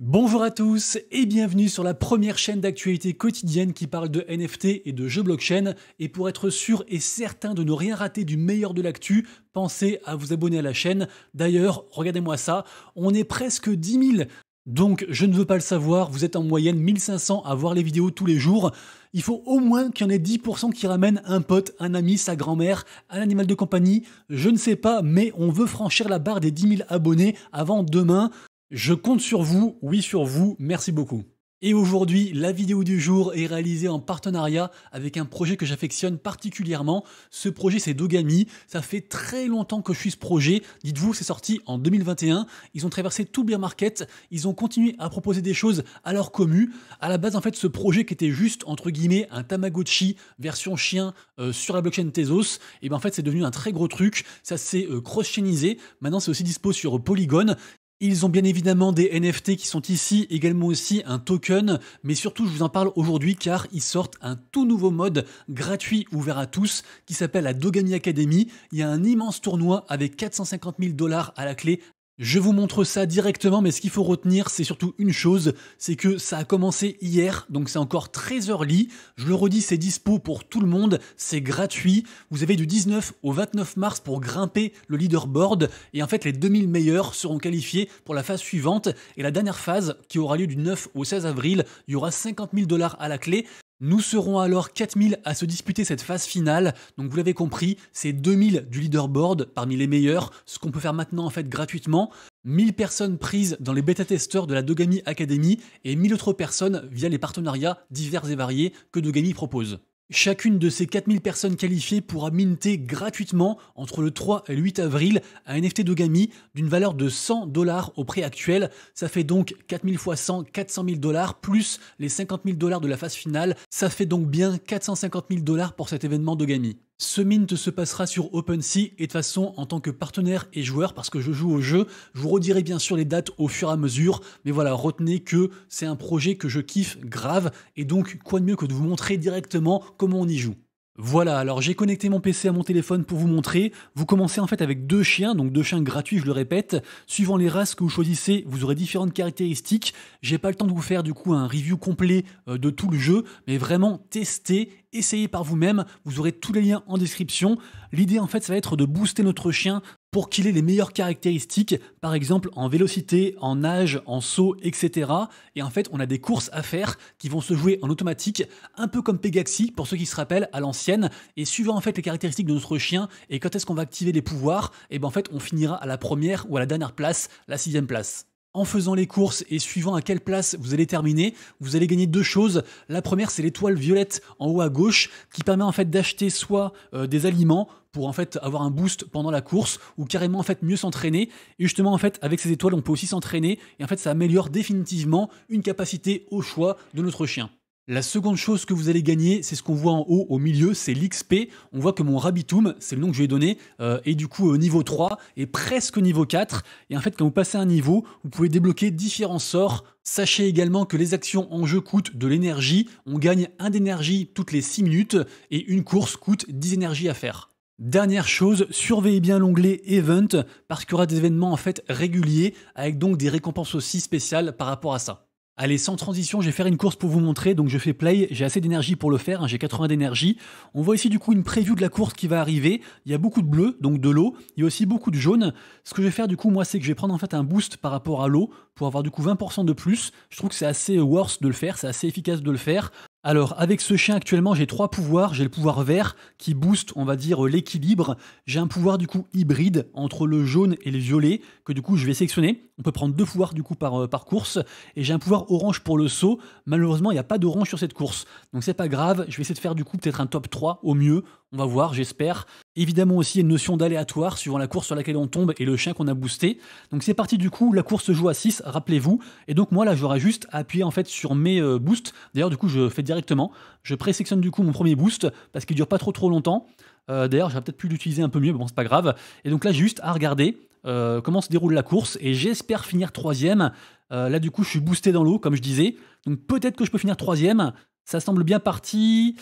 Bonjour à tous et bienvenue sur la première chaîne d'actualité quotidienne qui parle de NFT et de jeux blockchain. Et pour être sûr et certain de ne rien rater du meilleur de l'actu, pensez à vous abonner à la chaîne. D'ailleurs, regardez-moi ça, on est presque 10 000. Donc, je ne veux pas le savoir, vous êtes en moyenne 1500 à voir les vidéos tous les jours. Il faut au moins qu'il y en ait 10% qui ramènent un pote, un ami, sa grand-mère, un animal de compagnie. Je ne sais pas, mais on veut franchir la barre des 10 000 abonnés avant demain. Je compte sur vous, oui sur vous, merci beaucoup. Et aujourd'hui, la vidéo du jour est réalisée en partenariat avec un projet que j'affectionne particulièrement. Ce projet, c'est Dogami. Ça fait très longtemps que je suis ce projet. Dites-vous, c'est sorti en 2021. Ils ont traversé tout le market. Ils ont continué à proposer des choses à leur commu. À la base, en fait, ce projet qui était juste, entre guillemets, un Tamagotchi version chien euh, sur la blockchain Tezos, et eh bien en fait, c'est devenu un très gros truc. Ça s'est euh, cross-chainisé. Maintenant, c'est aussi dispo sur Polygon. Ils ont bien évidemment des NFT qui sont ici, également aussi un token, mais surtout je vous en parle aujourd'hui car ils sortent un tout nouveau mode gratuit ouvert à tous qui s'appelle la Dogami Academy. Il y a un immense tournoi avec 450 000 dollars à la clé je vous montre ça directement, mais ce qu'il faut retenir, c'est surtout une chose, c'est que ça a commencé hier, donc c'est encore très early. Je le redis, c'est dispo pour tout le monde, c'est gratuit. Vous avez du 19 au 29 mars pour grimper le leaderboard, et en fait les 2000 meilleurs seront qualifiés pour la phase suivante. Et la dernière phase, qui aura lieu du 9 au 16 avril, il y aura 50 000 dollars à la clé. Nous serons alors 4000 à se disputer cette phase finale, donc vous l'avez compris, c'est 2000 du leaderboard parmi les meilleurs, ce qu'on peut faire maintenant en fait gratuitement, 1000 personnes prises dans les bêta-testeurs de la Dogami Academy et 1000 autres personnes via les partenariats divers et variés que Dogami propose. Chacune de ces 4000 personnes qualifiées pourra minter gratuitement entre le 3 et le 8 avril un NFT d'Ogami d'une valeur de 100 dollars au prix actuel. Ça fait donc 4000 x 100, 400 000 dollars plus les 50 000 dollars de la phase finale. Ça fait donc bien 450 000 dollars pour cet événement d'Ogami. Ce mint se passera sur OpenSea et de façon en tant que partenaire et joueur parce que je joue au jeu, je vous redirai bien sûr les dates au fur et à mesure, mais voilà, retenez que c'est un projet que je kiffe grave et donc quoi de mieux que de vous montrer directement comment on y joue. Voilà, alors j'ai connecté mon PC à mon téléphone pour vous montrer. Vous commencez en fait avec deux chiens, donc deux chiens gratuits, je le répète. Suivant les races que vous choisissez, vous aurez différentes caractéristiques. J'ai pas le temps de vous faire du coup un review complet euh, de tout le jeu, mais vraiment testez, essayez par vous-même. Vous aurez tous les liens en description. L'idée en fait, ça va être de booster notre chien pour qu'il ait les meilleures caractéristiques, par exemple en vélocité, en nage, en saut, etc. Et en fait, on a des courses à faire qui vont se jouer en automatique, un peu comme Pegaxi, pour ceux qui se rappellent, à l'ancienne. Et suivant en fait les caractéristiques de notre chien et quand est-ce qu'on va activer les pouvoirs, et eh ben en fait, on finira à la première ou à la dernière place, la sixième place en faisant les courses et suivant à quelle place vous allez terminer, vous allez gagner deux choses. La première, c'est l'étoile violette en haut à gauche qui permet en fait d'acheter soit euh, des aliments, pour en fait avoir un boost pendant la course ou carrément en fait mieux s'entraîner. Et justement en fait avec ces étoiles on peut aussi s'entraîner et en fait ça améliore définitivement une capacité au choix de notre chien. La seconde chose que vous allez gagner, c'est ce qu'on voit en haut au milieu, c'est l'XP. On voit que mon Rabitum, c'est le nom que je lui ai donné, euh, est du coup au euh, niveau 3 et presque niveau 4. Et en fait, quand vous passez un niveau, vous pouvez débloquer différents sorts. Sachez également que les actions en jeu coûtent de l'énergie. On gagne 1 d'énergie toutes les 6 minutes et une course coûte 10 énergies à faire. Dernière chose, surveillez bien l'onglet Event parce qu'il y aura des événements en fait réguliers avec donc des récompenses aussi spéciales par rapport à ça. Allez, sans transition, je vais faire une course pour vous montrer, donc je fais play, j'ai assez d'énergie pour le faire, hein. j'ai 80 d'énergie. On voit ici du coup une preview de la course qui va arriver, il y a beaucoup de bleu, donc de l'eau, il y a aussi beaucoup de jaune. Ce que je vais faire du coup, moi, c'est que je vais prendre en fait un boost par rapport à l'eau, pour avoir du coup 20% de plus. Je trouve que c'est assez euh, worth de le faire, c'est assez efficace de le faire. Alors, avec ce chien actuellement, j'ai trois pouvoirs. J'ai le pouvoir vert qui booste, on va dire, l'équilibre. J'ai un pouvoir du coup hybride entre le jaune et le violet que du coup je vais sélectionner. On peut prendre deux pouvoirs du coup par, euh, course. Et j'ai un pouvoir orange pour le saut. Malheureusement, il n'y a pas d'orange sur cette course. Donc c'est pas grave, je vais essayer de faire du coup peut-être un top 3 au mieux. On va voir, j'espère. Évidemment aussi, une notion d'aléatoire suivant la course sur laquelle on tombe et le chien qu'on a boosté. Donc c'est parti du coup, la course se joue à 6, rappelez-vous. Et donc moi là, j'aurai juste à appuyer en fait sur mes euh, boosts. D'ailleurs, du coup, je fais directement. Je présectionne du coup mon premier boost parce qu'il dure pas trop trop longtemps. Euh, d'ailleurs, j'aurais peut-être pu l'utiliser un peu mieux, mais bon, c'est pas grave. Et donc là, juste à regarder euh, comment se déroule la course et j'espère finir troisième. là, du coup, je suis boosté dans l'eau, comme je disais. Donc peut-être que je peux finir troisième. Ça semble bien parti.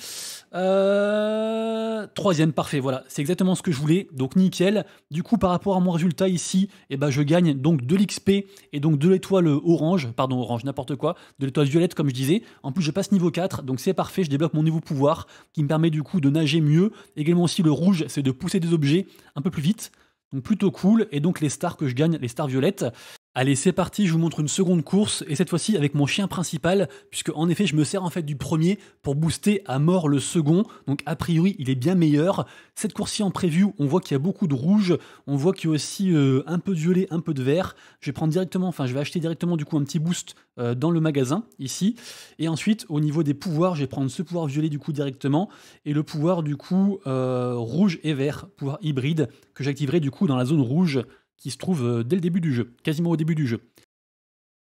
Euh, troisième, parfait, voilà, c'est exactement ce que je voulais, donc nickel. Du coup, par rapport à mon résultat ici, eh ben, je gagne donc de l'XP et donc de l'étoile orange, pardon, orange, n'importe quoi, de l'étoile violette comme je disais. En plus, je passe niveau 4, donc c'est parfait, je débloque mon nouveau pouvoir qui me permet du coup de nager mieux. Également aussi, le rouge, c'est de pousser des objets un peu plus vite. Donc plutôt cool, et donc les stars que je gagne, les stars violettes. Allez, c'est parti, je vous montre une seconde course, et cette fois-ci avec mon chien principal, puisque en effet je me sers en fait du premier pour booster à mort le second, donc a priori il est bien meilleur. Cette course-ci en preview, on voit qu'il y a beaucoup de rouge, on voit qu'il y a aussi euh, un peu de violet, un peu de vert. Je vais prendre directement, enfin je vais acheter directement du coup un petit boost euh, dans le magasin, ici. Et ensuite, au niveau des pouvoirs, je vais prendre ce pouvoir violet du coup directement, et le pouvoir du coup euh, rouge et vert, pouvoir hybride, que j'activerai du coup dans la zone rouge qui se trouve euh, dès le début du jeu, quasiment au début du jeu.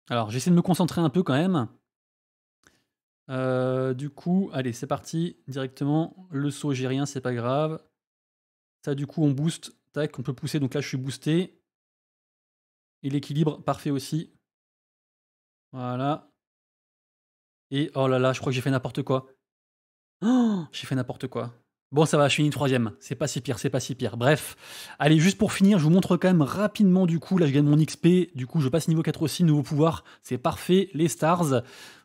Alors j'essaie de me concentrer un peu quand même. Euh, du coup, allez, c'est parti directement. Le saut, j'ai rien, c'est pas grave. Ça, du coup, on booste. Tac, on peut pousser. Donc là, je suis boosté. Et l'équilibre, parfait aussi. Voilà. Et oh là là, je crois que j'ai fait n'importe quoi. j'ai fait n'importe quoi. Bon, ça va, je finis troisième. C'est pas si pire, c'est pas si pire. Bref, allez, juste pour finir, je vous montre quand même rapidement du coup. Là, je gagne mon XP. Du coup, je passe niveau 4 aussi, nouveau pouvoir. C'est parfait, les stars.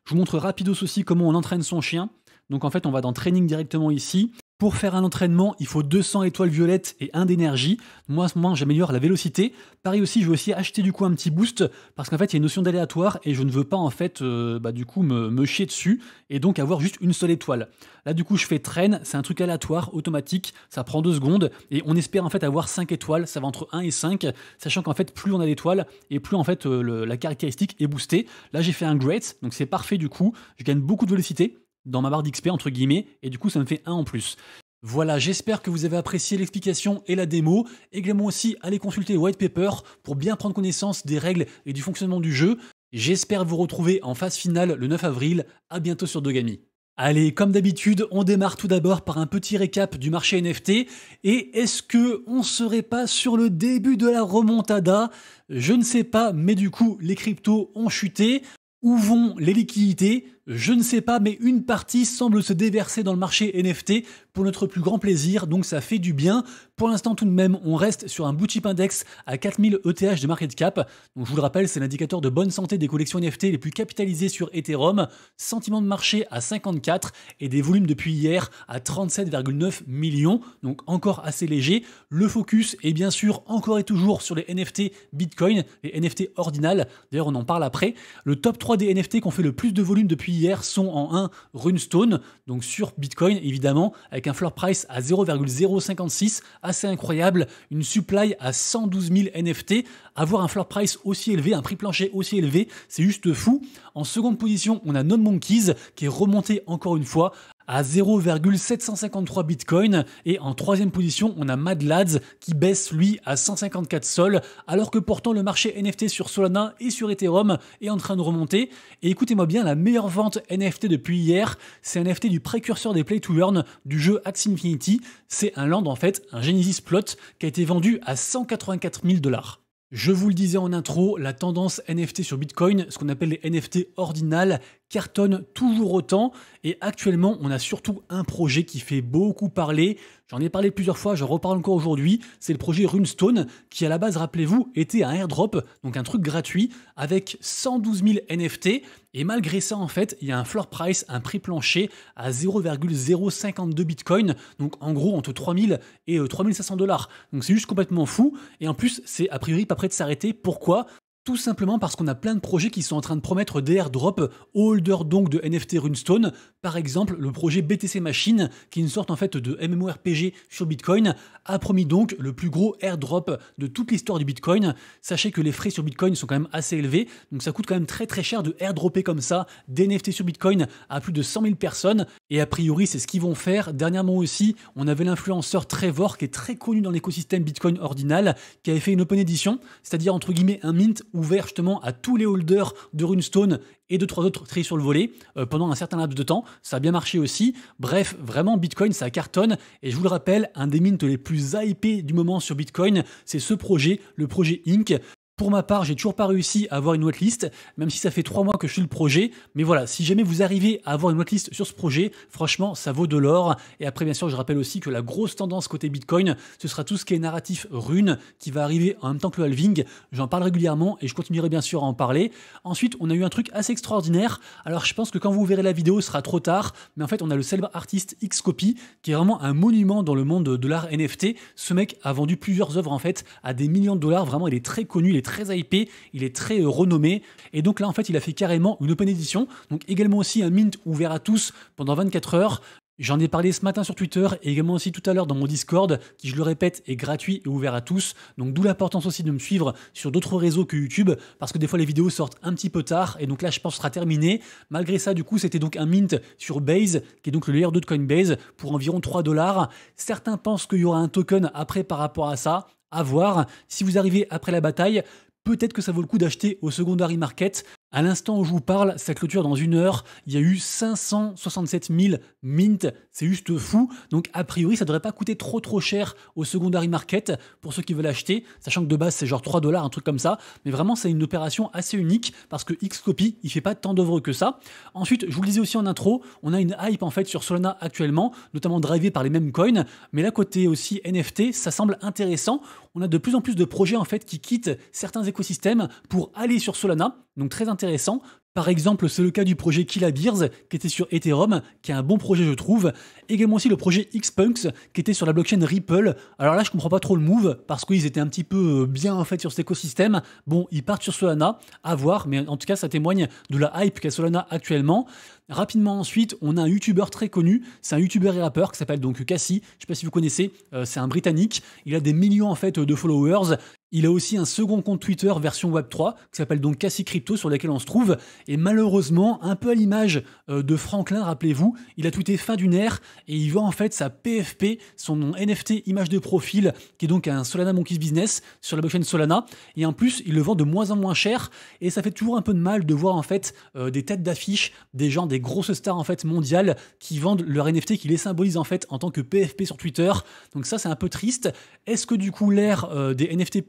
Je vous montre rapidement aussi comment on entraîne son chien. Donc en fait, on va dans Training directement ici. Pour faire un entraînement, il faut 200 étoiles violettes et 1 d'énergie. Moi, à ce moment, j'améliore la vélocité. Pareil aussi, je vais aussi acheter du coup un petit boost parce qu'en fait, il y a une notion d'aléatoire et je ne veux pas en fait, euh, bah, du coup, me, chier dessus et donc avoir juste une seule étoile. Là, du coup, je fais traîne. C'est un truc aléatoire, automatique. Ça prend 2 secondes et on espère en fait avoir 5 étoiles. Ça va entre 1 et 5, sachant qu'en fait, plus on a d'étoiles et plus en fait euh, la caractéristique est boostée. Là, j'ai fait un great, donc c'est parfait du coup. Je gagne beaucoup de vélocité dans ma barre d'XP, entre guillemets, et du coup, ça me fait un en plus. Voilà, j'espère que vous avez apprécié l'explication et la démo. Également aussi, allez consulter white paper pour bien prendre connaissance des règles et du fonctionnement du jeu. J'espère vous retrouver en phase finale le 9 avril. À bientôt sur Dogami. Allez, comme d'habitude, on démarre tout d'abord par un petit récap du marché NFT. Et est-ce que on serait pas sur le début de la remontada Je ne sais pas, mais du coup, les cryptos ont chuté. Où vont les liquidités je ne sais pas, mais une partie semble se déverser dans le marché NFT pour notre plus grand plaisir, donc ça fait du bien. Pour l'instant tout de même, on reste sur un Bootchip Index à 4000 ETH de market cap. Donc je vous le rappelle, c'est l'indicateur de bonne santé des collections NFT les plus capitalisées sur Ethereum. Sentiment de marché à 54 et des volumes depuis hier à 37,9 millions, donc encore assez léger. Le focus est bien sûr encore et toujours sur les NFT Bitcoin, les NFT ordinales. D'ailleurs, on en parle après. Le top 3 des NFT qui ont fait le plus de volume depuis hier sont en 1 Runestone, donc sur Bitcoin évidemment, avec un floor price à 0,056, assez incroyable, une supply à 112 000 NFT, avoir un floor price aussi élevé, un prix plancher aussi élevé, c'est juste fou. En seconde position, on a Non Monkeys qui est remonté encore une fois à 0,753 bitcoin. Et en troisième position, on a Mad Lads qui baisse lui à 154 sols, alors que pourtant le marché NFT sur Solana et sur Ethereum est en train de remonter. Et écoutez-moi bien, la meilleure vente NFT depuis hier, c'est un NFT du précurseur des Play to Earn du jeu Axe Infinity. C'est un land en fait, un Genesis Plot qui a été vendu à 184 000 dollars. Je vous le disais en intro, la tendance NFT sur Bitcoin, ce qu'on appelle les NFT ordinales, cartonne toujours autant. Et actuellement, on a surtout un projet qui fait beaucoup parler. J'en ai parlé plusieurs fois, je reparle encore aujourd'hui. C'est le projet Runestone, qui à la base, rappelez-vous, était un airdrop, donc un truc gratuit, avec 112 000 NFT. Et malgré ça, en fait, il y a un floor price, un prix plancher à 0,052 Bitcoin. Donc en gros, entre 3000 et 3500 euh, dollars. Donc c'est juste complètement fou. Et en plus, c'est a priori pas prêt de s'arrêter. Pourquoi tout simplement parce qu'on a plein de projets qui sont en train de promettre des airdrops holder donc de NFT Runestone, par exemple le projet BTC Machine, qui est une sorte en fait de MMORPG sur Bitcoin, a promis donc le plus gros airdrop de toute l'histoire du Bitcoin. Sachez que les frais sur Bitcoin sont quand même assez élevés, donc ça coûte quand même très très cher de airdropper comme ça des NFT sur Bitcoin à plus de 100 000 personnes, et a priori c'est ce qu'ils vont faire. Dernièrement aussi, on avait l'influenceur Trevor, qui est très connu dans l'écosystème Bitcoin ordinal, qui avait fait une open edition, c'est-à-dire entre guillemets un mint ouvert justement à tous les holders de runestone et de trois autres tris sur le volet euh, pendant un certain laps de temps. Ça a bien marché aussi. Bref, vraiment, Bitcoin, ça cartonne. Et je vous le rappelle, un des mints les plus hypés du moment sur Bitcoin, c'est ce projet, le projet Inc. Pour ma part, j'ai toujours pas réussi à avoir une whitelist même si ça fait trois mois que je suis le projet. Mais voilà, si jamais vous arrivez à avoir une whitelist sur ce projet, franchement, ça vaut de l'or. Et après, bien sûr, je rappelle aussi que la grosse tendance côté Bitcoin, ce sera tout ce qui est narratif rune, qui va arriver en même temps que le halving. J'en parle régulièrement et je continuerai bien sûr à en parler. Ensuite, on a eu un truc assez extraordinaire. Alors, je pense que quand vous verrez la vidéo, ce sera trop tard. Mais en fait, on a le célèbre artiste Xcopy, qui est vraiment un monument dans le monde de l'art NFT. Ce mec a vendu plusieurs œuvres, en fait, à des millions de dollars. Vraiment, il est très connu, très hypé, il est très euh, renommé. Et donc là, en fait, il a fait carrément une open edition. Donc également aussi un mint ouvert à tous pendant 24 heures. J'en ai parlé ce matin sur Twitter et également aussi tout à l'heure dans mon Discord, qui je le répète est gratuit et ouvert à tous. Donc d'où l'importance aussi de me suivre sur d'autres réseaux que YouTube, parce que des fois les vidéos sortent un petit peu tard, et donc là je pense sera terminé. Malgré ça, du coup, c'était donc un mint sur Base, qui est donc le layer 2 de Coinbase, pour environ 3 dollars. Certains pensent qu'il y aura un token après par rapport à ça à voir. Si vous arrivez après la bataille, peut-être que ça vaut le coup d'acheter au secondary market à l'instant où je vous parle, ça clôture dans une heure. Il y a eu 567 000 mint. C'est juste fou. Donc, a priori, ça devrait pas coûter trop trop cher au secondary market pour ceux qui veulent acheter. Sachant que de base, c'est genre 3 dollars, un truc comme ça. Mais vraiment, c'est une opération assez unique parce que Xcopy, il fait pas tant d'œuvres que ça. Ensuite, je vous le disais aussi en intro, on a une hype en fait sur Solana actuellement, notamment drivée par les mêmes coins. Mais là, côté aussi NFT, ça semble intéressant. On a de plus en plus de projets en fait qui quittent certains écosystèmes pour aller sur Solana. Donc très intéressant. Par exemple, c'est le cas du projet Killa qui était sur Ethereum, qui est un bon projet, je trouve. Également aussi le projet Xpunks, qui était sur la blockchain Ripple. Alors là, je comprends pas trop le move, parce qu'ils étaient un petit peu euh, bien en fait sur cet écosystème. Bon, ils partent sur Solana, à voir, mais en tout cas, ça témoigne de la hype qu'a Solana actuellement. Rapidement ensuite, on a un youtubeur très connu, c'est un youtubeur et rappeur qui s'appelle donc Cassie, je sais pas si vous connaissez, euh, c'est un britannique, il a des millions en fait de followers, il a aussi un second compte Twitter version Web3 qui s'appelle donc Cassie Crypto sur lequel on se trouve. Et malheureusement, un peu à l'image euh, de Franklin, rappelez-vous, il a tweeté fin d'une ère et il vend en fait sa PFP, son NFT image de profil, qui est donc un Solana Monkeys Business sur la blockchain Solana. Et en plus, il le vend de moins en moins cher et ça fait toujours un peu de mal de voir en fait euh, des têtes d'affiche, des gens, des grosses stars en fait mondiales qui vendent leur NFT, qui les symbolise en fait en tant que PFP sur Twitter. Donc ça, c'est un peu triste. Est-ce que du coup l'ère euh, des NFT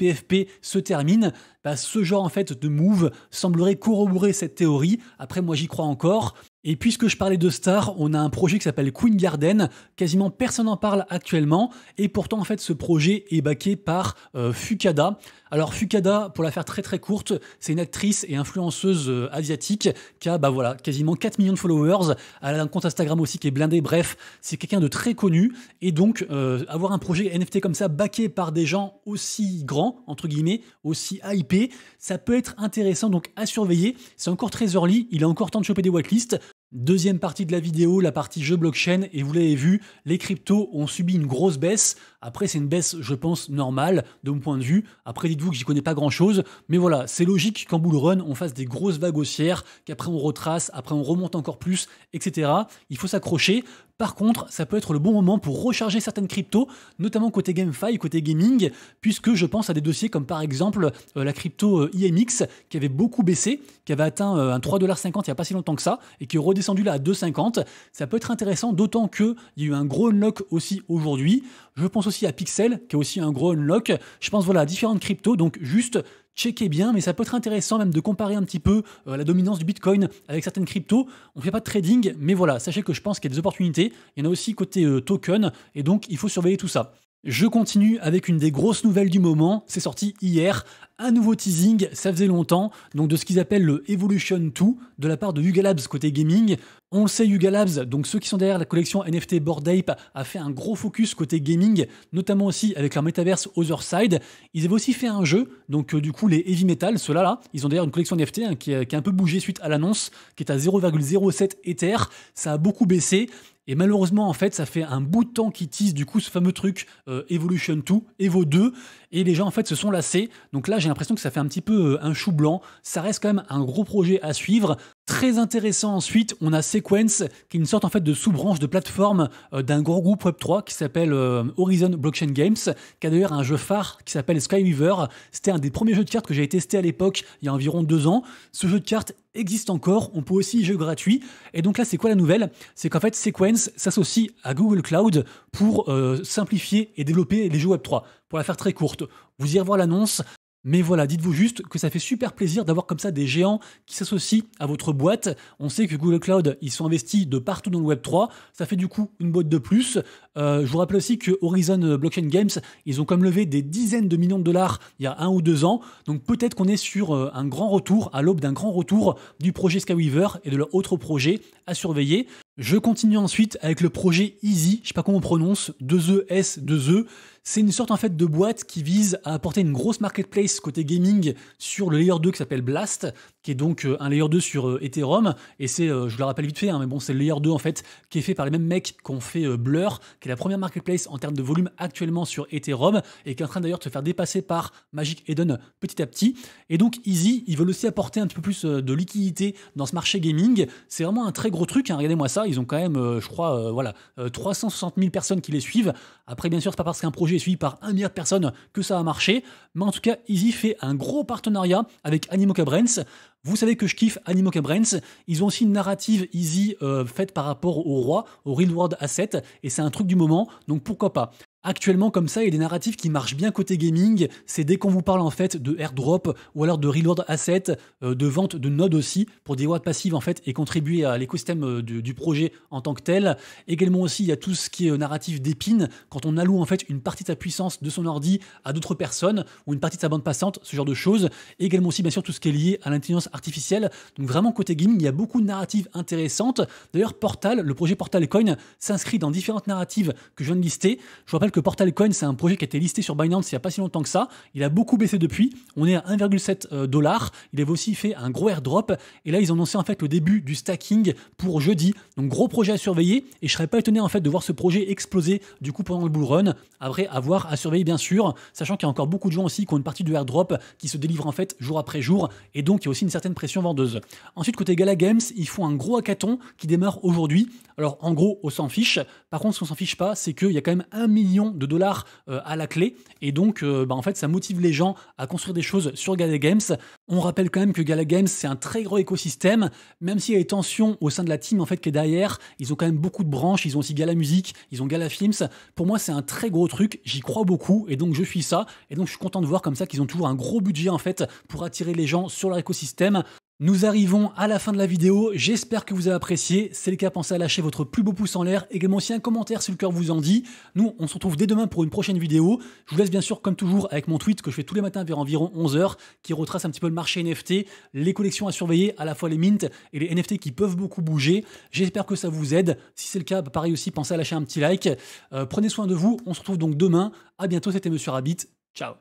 se termine, bah, ce genre en fait de move semblerait corroborer cette théorie. Après, moi j'y crois encore. Et puisque je parlais de stars, on a un projet qui s'appelle Queen Garden, quasiment personne n'en parle actuellement, et pourtant en fait ce projet est baqué par euh, Fukada, alors Fukada, pour la faire très très courte, c'est une actrice et influenceuse euh, asiatique qui a bah voilà, quasiment 4 millions de followers, elle a un compte Instagram aussi qui est blindé, bref, c'est quelqu'un de très connu et donc euh, avoir un projet NFT comme ça backé par des gens aussi grands entre guillemets, aussi hypés, ça peut être intéressant donc à surveiller. C'est encore très early, il est encore temps de choper des whitelists. Deuxième partie de la vidéo, la partie jeu blockchain, et vous l'avez vu, les cryptos ont subi une grosse baisse. Après, c'est une baisse, je pense, normale de mon point de vue. Après, dites-vous que j'y connais pas grand-chose. Mais voilà, c'est logique qu'en bull run, on fasse des grosses vagues haussières, qu'après on retrace, après on remonte encore plus, etc. Il faut s'accrocher. Par contre, ça peut être le bon moment pour recharger certaines cryptos, notamment côté GameFi, côté gaming, puisque je pense à des dossiers comme par exemple euh, la crypto IMX euh, e qui avait beaucoup baissé, qui avait atteint euh, un 3,50$ il n'y a pas si longtemps que ça, et qui est redescendu là à 2,50$. Ça peut être intéressant, d'autant qu'il y a eu un gros knock aussi aujourd'hui. Je pense aussi à Pixel, qui a aussi un gros unlock. Je pense voilà, à différentes cryptos, donc juste checker bien, mais ça peut être intéressant même de comparer un petit peu euh, la dominance du Bitcoin avec certaines cryptos. On ne fait pas de trading, mais voilà, sachez que je pense qu'il y a des opportunités. Il y en a aussi côté euh, token, et donc il faut surveiller tout ça. Je continue avec une des grosses nouvelles du moment, c'est sorti hier, un nouveau teasing, ça faisait longtemps, donc de ce qu'ils appellent le Evolution 2 de la part de Yuga côté gaming. On le sait, Yuga Labs, donc ceux qui sont derrière la collection NFT Bored Ape, a fait un gros focus côté gaming, notamment aussi avec leur metaverse Other Side. Ils avaient aussi fait un jeu, donc euh, du coup les Heavy Metal, ceux-là, ils ont d'ailleurs une collection NFT hein, qui, qui, a un peu bougé suite à l'annonce, qui est à 0,07 Ether. Ça a beaucoup baissé. Et malheureusement, en fait, ça fait un bout de temps qu'ils teasent du coup ce fameux truc euh, Evolution 2, Evo 2, et les gens en fait se sont lassés. Donc là, j'ai l'impression que ça fait un petit peu euh, un chou blanc. Ça reste quand même un gros projet à suivre. Très intéressant ensuite, on a Sequence, qui est une sorte en fait de sous-branche de plateforme euh, d'un gros groupe Web3 qui s'appelle euh, Horizon Blockchain Games, qui a d'ailleurs un jeu phare qui s'appelle Skyweaver. C'était un des premiers jeux de cartes que j'avais testé à l'époque, il y a environ deux ans. Ce jeu de cartes existe encore, on peut aussi y jouer gratuit. Et donc là, c'est quoi la nouvelle C'est qu'en fait, Sequence s'associe à Google Cloud pour euh, simplifier et développer les jeux Web3. Pour la faire très courte, vous irez voir l'annonce, mais voilà, dites-vous juste que ça fait super plaisir d'avoir comme ça des géants qui s'associent à votre boîte. On sait que Google Cloud, ils sont investis de partout dans le Web 3. Ça fait du coup une boîte de plus. Euh, je vous rappelle aussi que Horizon Blockchain Games, ils ont comme levé des dizaines de millions de dollars il y a un ou deux ans. Donc peut-être qu'on est sur euh, un grand retour, à l'aube d'un grand retour du projet Skyweaver et de leur projet à surveiller. Je continue ensuite avec le projet Easy, je sais pas comment on prononce, 2 e S 2 e c'est une sorte en fait de boîte qui vise à apporter une grosse marketplace côté gaming sur le layer 2 qui s'appelle Blast, qui est donc euh, un layer 2 sur euh, Ethereum. Et c'est, euh, je le rappelle vite fait, hein, mais bon, c'est le layer 2 en fait qui est fait par les mêmes mecs qu'on fait Blur, qui est la première marketplace en termes de volume actuellement sur Ethereum et qui est en train d'ailleurs de se faire dépasser par Magic Eden petit à petit. Et donc Easy, ils veulent aussi apporter un petit peu plus de liquidité dans ce marché gaming. C'est vraiment un très gros truc. Hein, regardez-moi ça, ils ont quand même, je crois, voilà, 360 000 personnes qui les suivent. Après, bien sûr, c'est pas parce qu'un projet suivi par un milliard de personnes que ça a marché. Mais en tout cas, Easy fait un gros partenariat avec Animo Brands Vous savez que je kiffe Animo Brands Ils ont aussi une narrative Easy euh, faite par rapport au roi, au Real World Asset, et c'est un truc du moment, donc pourquoi pas. Actuellement, comme ça, il y a des narratifs qui marchent bien côté gaming. C'est dès qu'on vous parle en fait de airdrop ou alors de reload asset, euh, de vente de nodes aussi pour des watts passives en fait et contribuer à l'écosystème euh, du, projet en tant que tel. Également aussi, il y a tout ce qui est euh, narratif d'épines quand on alloue en fait une partie de sa puissance de son ordi à d'autres personnes ou une partie de sa bande passante, ce genre de choses. également aussi, bien sûr, tout ce qui est lié à l'intelligence artificielle. Donc vraiment côté gaming, il y a beaucoup de narratives intéressantes. D'ailleurs, Portal, le projet Portal Coin s'inscrit dans différentes narratives que je viens de lister. Je vous rappelle que Portal Coin, c'est un projet qui a été listé sur Binance il n'y a pas si longtemps que ça. Il a beaucoup baissé depuis. On est à 1,7 euh, dollars. Il avait aussi fait un gros airdrop. Et là, ils ont annoncé en fait le début du stacking pour jeudi. Donc, gros projet à surveiller. Et je serais pas étonné en fait de voir ce projet exploser du coup pendant le bull run. Après, avoir à surveiller bien sûr. Sachant qu'il y a encore beaucoup de gens aussi qui ont une partie du airdrop qui se délivre en fait jour après jour. Et donc, il y a aussi une certaine pression vendeuse. Ensuite, côté Gala Games, ils font un gros hackathon qui démarre aujourd'hui. Alors, en gros, on s'en fiche. Par contre, ce qu'on s'en fiche pas, c'est qu'il y a quand même un million de dollars euh, à la clé. Et donc, euh, bah, en fait, ça motive les gens à construire des choses sur Gala Games. On rappelle quand même que Gala Games, c'est un très gros écosystème. Même s'il y a des tensions au sein de la team en fait, qui est derrière, ils ont quand même beaucoup de branches. Ils ont aussi Gala Musique, ils ont Gala Films. Pour moi, c'est un très gros truc. J'y crois beaucoup. Et donc, je suis ça. Et donc, je suis content de voir comme ça qu'ils ont toujours un gros budget en fait pour attirer les gens sur leur écosystème. Nous arrivons à la fin de la vidéo, j'espère que vous avez apprécié. C'est le cas, pensez à lâcher votre plus beau pouce en l'air, également aussi un commentaire si le cœur vous en dit. Nous, on se retrouve dès demain pour une prochaine vidéo. Je vous laisse bien sûr, comme toujours, avec mon tweet que je fais tous les matins vers environ 11h, qui retrace un petit peu le marché NFT, les collections à surveiller, à la fois les mints et les NFT qui peuvent beaucoup bouger. J'espère que ça vous aide. Si c'est le cas, bah, pareil aussi, pensez à lâcher un petit like. Euh, prenez soin de vous, on se retrouve donc demain. À bientôt, c'était Monsieur Rabbit. Ciao